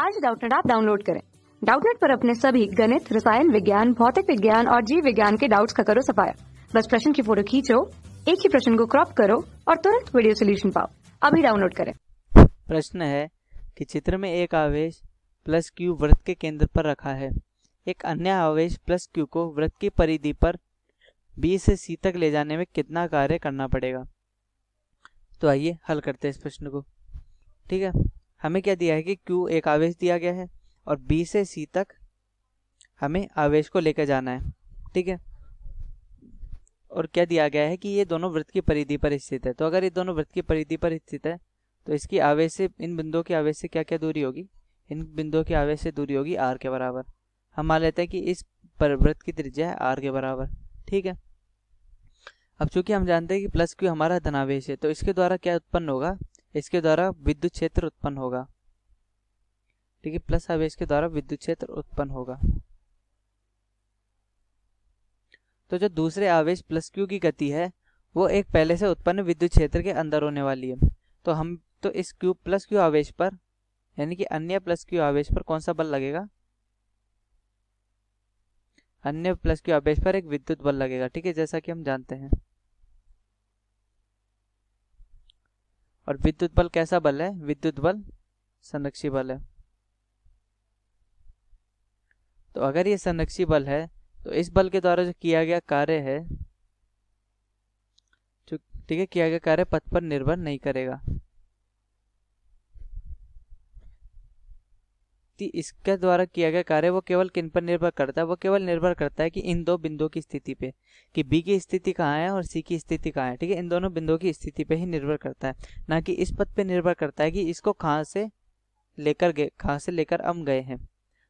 आज डाउटनेट आप डाउनलोड करें डाउटनेट पर अपने सभी गणित रसायन विज्ञान भौतिक विज्ञान और जीव विज्ञान के डाउट्स का करो सफाया बस प्रश्न की फोटो खींचो एक ही प्रश्न को क्रॉप करो और तुरंत वीडियो सोल्यूशन पाओ अभी डाउनलोड करें प्रश्न है कि चित्र में एक आवेश प्लस क्यू व्रत के केंद्र पर रखा है एक अन्य आवेश प्लस क्यू को व्रत की परिधि पर बी से सी तक ले जाने में कितना कार्य करना पड़ेगा तो आइए हल करते हैं इस प्रश्न को ठीक है हमें क्या दिया है कि क्यू एक आवेश दिया गया है और बी से सी तक हमें आवेश को लेकर जाना है ठीक है और क्या दिया गया है कि ये दोनों वृत्त की परिधि पर स्थित है तो अगर ये दोनों वृत्त की परिधि पर स्थित है तो इसकी आवेश से इन बिंदुओं के आवेश से क्या क्या दूरी होगी इन बिंदुओं के आवेश से दूरी होगी आर के बराबर हम मान लेते हैं कि इस पर वृत्त की त्रिज्या है आर के बराबर ठीक है अब चूंकि हम जानते हैं कि प्लस क्यू हमारा धनावेश है तो इसके द्वारा क्या उत्पन्न होगा इसके द्वारा विद्युत क्षेत्र उत्पन्न होगा ठीक है प्लस आवेश के द्वारा विद्युत क्षेत्र उत्पन्न होगा तो जो दूसरे आवेश प्लस क्यू की गति है वो एक पहले से उत्पन्न विद्युत क्षेत्र के अंदर होने वाली है तो हम तो इस क्यू प्लस क्यू आवेश पर यानी कि अन्य प्लस क्यू आवेश पर कौन सा बल लगेगा अन्य प्लस क्यू आवेश पर एक विद्युत बल लगेगा ठीक है जैसा कि हम जानते हैं और विद्युत बल कैसा बल है विद्युत बल संरक्षी बल है तो अगर ये संरक्षी बल है तो इस बल के द्वारा जो किया गया कार्य है ठीक है किया गया कार्य पथ पर निर्भर नहीं करेगा व्यक्ति इसके द्वारा किया गया कार्य वो केवल किन पर निर्भर करता है वो केवल निर्भर करता है कि इन दो बिंदुओं की स्थिति पे कि बी की स्थिति कहाँ है और सी की स्थिति कहाँ है ठीक है इन दोनों बिंदुओं की स्थिति पे ही निर्भर करता है ना कि इस पद पे निर्भर करता है कि इसको कहाँ से लेकर गए कहाँ से लेकर हम गए हैं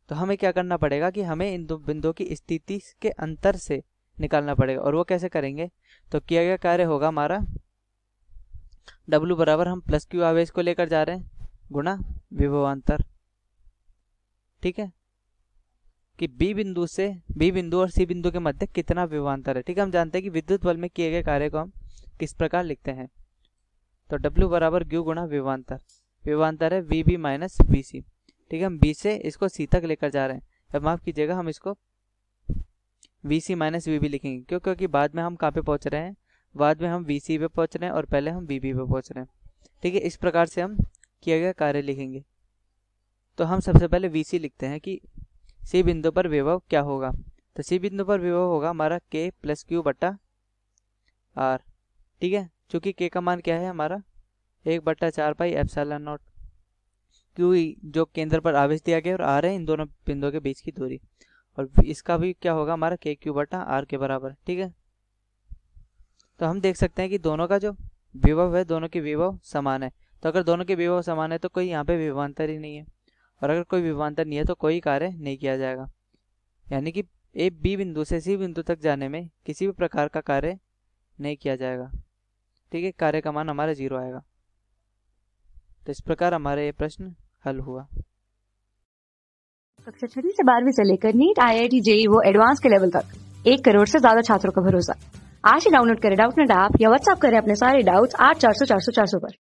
तो हमें क्या करना पड़ेगा कि हमें इन दो बिंदुओं की स्थिति के अंतर से निकालना पड़ेगा और वो कैसे करेंगे तो किया गया कार्य होगा हमारा डब्लू बराबर हम प्लस क्यू आवेश को लेकर जा रहे हैं गुणा विभवान्तर ठीक है कि बी बिंदु से बी बिंदु और सी बिंदु के मध्य कितना विवांतर है ठीक है हम जानते हैं कि विद्युत बल में किए गए कार्य को हम किस प्रकार लिखते हैं तो W बराबर ग्यू गुणा विवांतर विवांतर है V B minus B C ठीक है हम बी से इसको C तक लेकर जा रहे हैं अब माफ़ कीजिएगा हम इसको V C minus V B लिखेंगे क्यों क्योंकि बाद में हम कहाँ पे पहुँच रहे हैं बाद में हम वी सी पे पहुँच रहे हैं और पहले हम वी बी पे पहुँच रहे हैं ठीक है इस प्रकार से हम किए गए कार्य लिखेंगे तो हम सबसे पहले वी सी लिखते हैं कि सी बिंदु पर विभव क्या होगा तो सी बिंदु पर विभव होगा हमारा के प्लस क्यू बट्टा आर ठीक है चूँकि के का मान क्या है हमारा एक बट्टा चार पाई एफसेलन नॉट क्यू जो केंद्र पर आवेश दिया गया और आर है इन दोनों बिंदुओं के बीच की दूरी और इसका भी क्या होगा हमारा के क्यू बट्टा आर के बराबर ठीक है तो हम देख सकते हैं कि दोनों का जो विभव है दोनों के विभव समान है तो अगर दोनों के विभव समान है तो कोई यहाँ पे विभवान्तर ही नहीं है और अगर कोई विभवांतर नहीं है तो कोई कार्य नहीं किया जाएगा यानी कि ए बी बिंदु से सी बिंदु तक जाने में किसी भी प्रकार का कार्य नहीं किया जाएगा ठीक है कार्य का मान हमारा जीरो आएगा तो इस प्रकार हमारा ये प्रश्न हल हुआ कक्षा छठी से बारहवीं से लेकर NEET I I T JEE वो एडवांस के लेवल तक एक करोड़ से ज्यादा छात्रों का भरोसा आज ही डाउनलोड करें डाउट नेट ऐप या व्हाट्सएप करें अपने सारे डाउट्स आठ चार सौ चार सौ चार सौ पर